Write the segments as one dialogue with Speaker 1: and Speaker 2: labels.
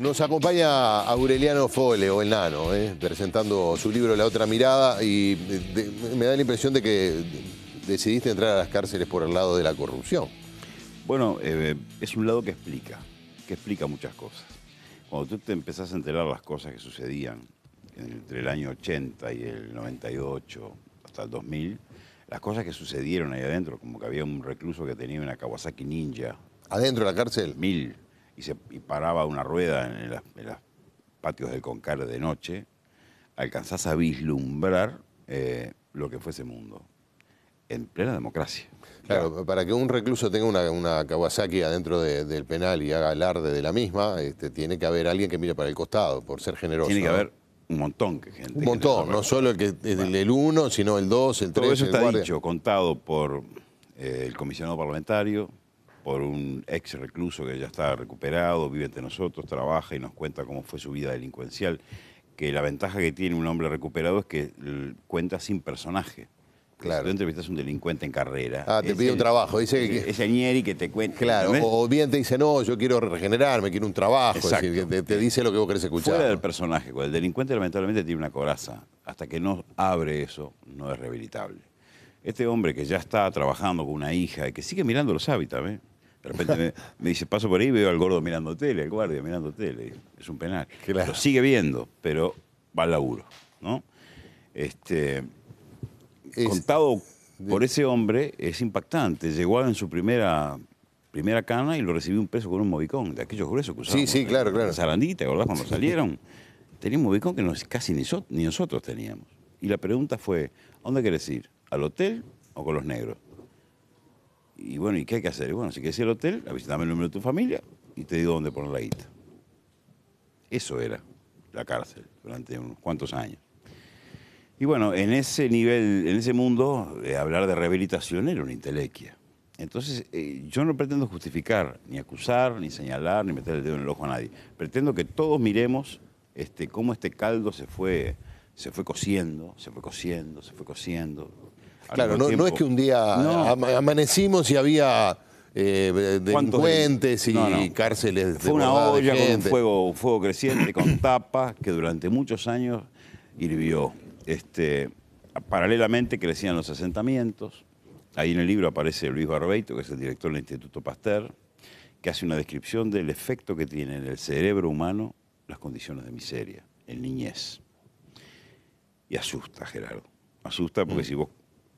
Speaker 1: Nos acompaña Aureliano Fole, o el Nano, eh, presentando su libro La Otra Mirada y me da la impresión de que decidiste entrar a las cárceles por el lado de la corrupción. Bueno, eh, es un
Speaker 2: lado que explica, que explica muchas cosas. Cuando tú te empezás a enterar las cosas que sucedían entre el año 80 y el 98 hasta el 2000, las cosas que sucedieron ahí adentro, como que había un recluso que tenía una Kawasaki Ninja. ¿Adentro de la cárcel? Mil y, paraba una rueda en, los patios del Concar de
Speaker 1: noche, alcanzás a vislumbrar
Speaker 2: eh, lo que fue ese mundo
Speaker 1: en plena democracia. Claro, para que un recluso tenga una, Kawasaki adentro del penal y haga alarde de la misma, este, tiene que haber alguien que mire para el costado, por ser generoso. Tiene que haber un montón de gente. Un montón, no solo el, que, el, el uno, sino el dos, el Todo tres. eso está dicho,
Speaker 2: contado por eh, el comisionado parlamentario, por un ex recluso que ya está recuperado, vive entre nosotros, trabaja y nos cuenta cómo fue su vida delincuencial, que la ventaja que tiene un hombre recuperado es que cuenta sin personaje. Claro. Si tú entrevistas a un delincuente
Speaker 1: en carrera. Ah, te pide un trabajo. Dice eh, que,
Speaker 2: es Añeri que te cuenta. Claro, o
Speaker 1: bien te dice, no, yo quiero regenerarme, quiero un trabajo. Es decir, te, dice lo que vos querés escuchar. Fuera del personaje. El
Speaker 2: delincuente lamentablemente tiene una coraza. Hasta que no abre eso, no es rehabilitable. Este hombre que ya está trabajando con una hija y que sigue mirando los hábitats, ¿eh? De repente me, dice, paso por ahí y veo al gordo mirando tele, al guardia mirando tele. Es un penal. Lo sigue viendo, pero va al laburo. ¿no? Este, contado por ese hombre es impactante. Llegó en su primera primera cana y lo recibió un peso con un movicón, de aquellos gruesos que usaban. Sí, sí, claro, claro. ¿te acordás Cuando salieron. Tenía un movicón que casi ni, ni nosotros teníamos. Y la pregunta fue, ¿a dónde querés ir? ¿Al hotel o con los negros? y bueno, ¿y qué hay que hacer? Bueno, si quieres ir al hotel, avísame el número de tu familia y te digo dónde poner la guita. Eso era la cárcel durante unos cuantos años. Y bueno, en ese nivel, en ese mundo, eh, hablar de rehabilitación era una intelequia. Entonces, eh, yo no pretendo justificar, ni acusar, ni señalar, ni meter el dedo en el ojo a nadie. Pretendo que todos miremos este, cómo este caldo
Speaker 1: se fue, se fue cociendo, se fue cociendo, se fue cociendo,
Speaker 2: Claro, no, es que un día
Speaker 1: amanecimos y había eh, delincuentes y cárceles. Fue una olla con un fuego, creciente, con tapa que durante
Speaker 2: muchos años hirvió. Este, paralelamente crecían los asentamientos. Ahí en el libro aparece Luis Barbeito, que es el director del Instituto Pasteur, que hace una descripción del efecto que tienen en el cerebro humano las condiciones de miseria, el niñez. Y asusta, Gerardo. Asusta porque mm. si vos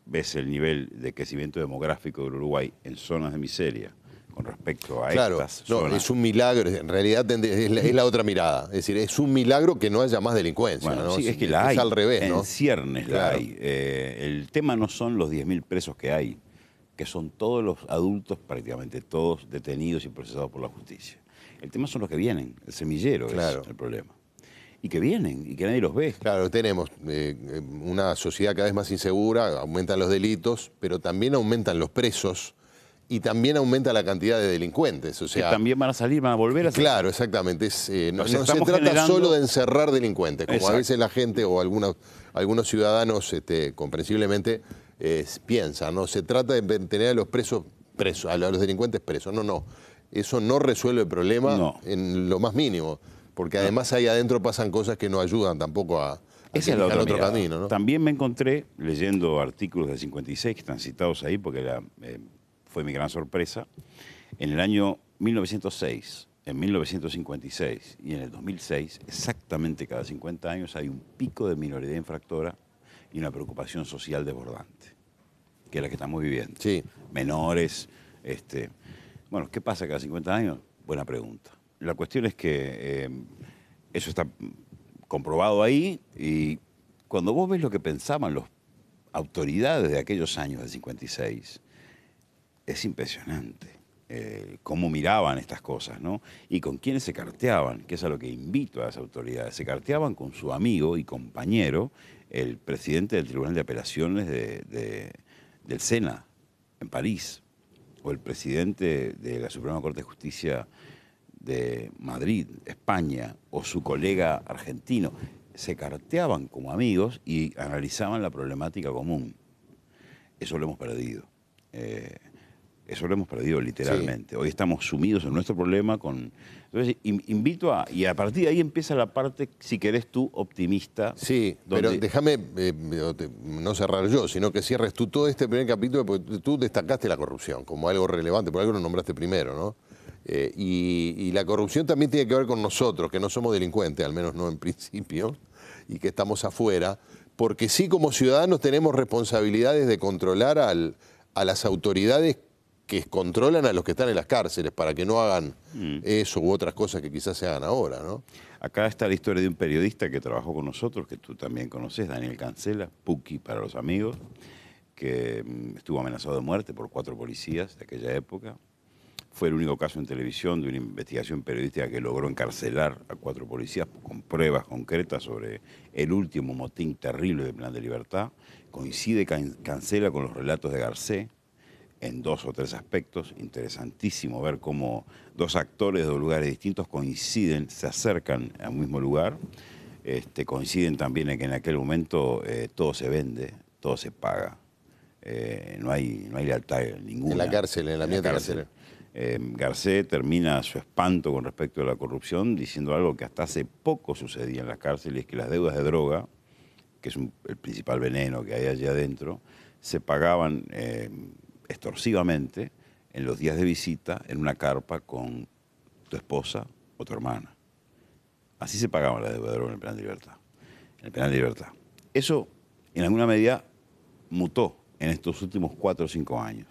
Speaker 2: ves el nivel de crecimiento demográfico del Uruguay en zonas de miseria con respecto a estas zonas. es
Speaker 1: un milagro, en realidad es la, otra mirada. Es decir, es un milagro que no haya más delincuencia. es que la al revés, en ciernes eh,
Speaker 2: el tema no son los 10.000 presos que hay, que son todos los adultos, prácticamente todos, detenidos y procesados
Speaker 1: por la justicia. El tema son los que vienen, el semillero es el problema y que vienen y que nadie los ve. Claro, tenemos eh, una sociedad cada vez más insegura, aumentan los delitos, pero también aumentan los presos y también aumenta la cantidad de delincuentes. O sea, que también van a salir, van a volver a salir. Claro, exactamente. Eh, no, se trata solo de encerrar delincuentes, como a veces la gente o algunos, algunos ciudadanos, este, comprensiblemente, eh, piensan. No se trata de tener a los presos presos, a los delincuentes presos. No, no. Eso no resuelve el problema en lo más mínimo porque ah. además ahí adentro pasan cosas que no ayudan tampoco a, Ese es el otro camino. ¿no? También me encontré leyendo artículos del 56
Speaker 2: que están citados ahí, porque eh, fue mi gran sorpresa, en el año 1906, en 1956 y en el 2006, exactamente cada 50 años hay un pico de minoridad infractora y una preocupación social desbordante, que es la que estamos viviendo. Sí. Menores, este, bueno, ¿qué pasa cada 50 años? Buena pregunta la cuestión es que em, eso está comprobado ahí y cuando vos ves lo que pensaban las autoridades de aquellos años del 56, es impresionante eh, cómo miraban estas cosas, ¿no? Y con quiénes se carteaban, que es a lo que invito a las autoridades. Se carteaban con su amigo y compañero, el presidente del Tribunal de Apelaciones del Sena, en París, o el presidente de la Suprema Corte de Justicia de Madrid, España, o su colega argentino, se carteaban como amigos y analizaban la problemática común. Eso lo hemos perdido. Eh, eso lo hemos perdido literalmente. Hoy estamos sumidos en nuestro
Speaker 1: problema con... Entonces, invito a... Y a partir de ahí empieza la parte, si querés tú, optimista. Sí, pero déjame eh, no cerrar yo, sino que cierres tú todo este primer capítulo, porque tú destacaste la corrupción como algo relevante, por algo lo nombraste primero, ¿no? Eh, y, la corrupción también tiene que ver con nosotros, que no somos delincuentes, al menos no en principio, y que estamos afuera, porque sí como ciudadanos tenemos responsabilidades de controlar a las autoridades que controlan a los que están en las cárceles para que no hagan mm. eso u otras cosas que quizás se hagan ahora, Acá está la historia de un periodista que trabajó
Speaker 2: con nosotros, que tú también conoces, Daniel Cancela, Puki para los amigos, que mm, estuvo amenazado de muerte por cuatro policías de aquella época, fue el único caso en televisión de una investigación periodística que logró encarcelar a cuatro policías con pruebas concretas sobre el último motín terrible del Plan de Libertad. Coincide, cancela con los relatos de Garcés en dos o tres aspectos. Interesantísimo ver cómo dos actores de dos lugares distintos coinciden, se acercan al mismo lugar. Este, coinciden también en que en aquel momento eh, todo se vende, todo se paga. Eh, no, hay, no hay lealtad ninguna. En la cárcel, en la, en la cárcel. Eh, garcés termina su espanto con respecto a la corrupción diciendo algo que hasta hace poco sucedía en las cárceles, que las deudas de droga, que es el principal veneno que hay allí adentro, se pagaban eh, extorsivamente en los días de visita en una carpa con tu esposa o tu hermana. Así se pagaban las deuda de droga en el penal de En el penal de libertad. Eso, en alguna medida, mutó en estos últimos cuatro o cinco años.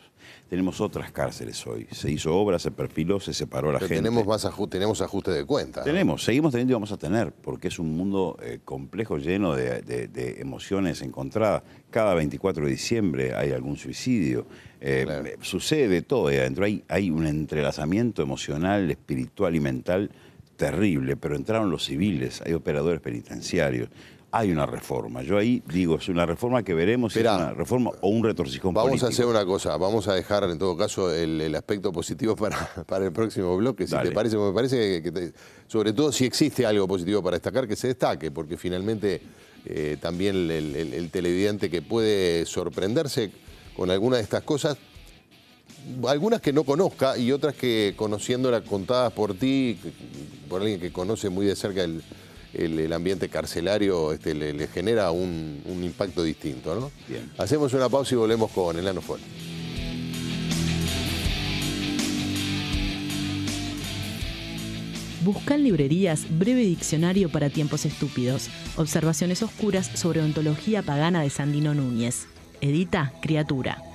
Speaker 2: Tenemos otras cárceles hoy. Se hizo obra, se perfiló, se separó la gente. Tenemos, más ajuste, tenemos ajuste de cuentas. Tenemos, seguimos teniendo y vamos a tener, porque es un mundo eh, complejo, lleno de, emociones encontradas. Cada 24 de diciembre hay algún suicidio. Eh, sucede todo ahí adentro. hay un entrelazamiento emocional, espiritual y mental terrible, pero entraron los civiles, hay operadores penitenciarios,
Speaker 1: hay una reforma. Yo ahí digo, es una reforma que veremos si es una reforma o un retorcijón Vamos a hacer una cosa, vamos a dejar en todo caso el, aspecto positivo para, el próximo bloque, si te parece, me parece que, sobre todo si existe algo positivo para destacar, que se destaque, porque finalmente eh, también el, televidente que puede sorprenderse con alguna de estas cosas, algunas que no conozca y otras que conociéndolas contadas por ti, por alguien que conoce muy de cerca el el, ambiente carcelario este, le, genera un, impacto distinto. ¿no? Hacemos una pausa y volvemos con el Fuente.
Speaker 2: Busca en librerías Breve Diccionario para Tiempos Estúpidos, Observaciones Oscuras sobre Ontología Pagana de Sandino Núñez. Edita Criatura.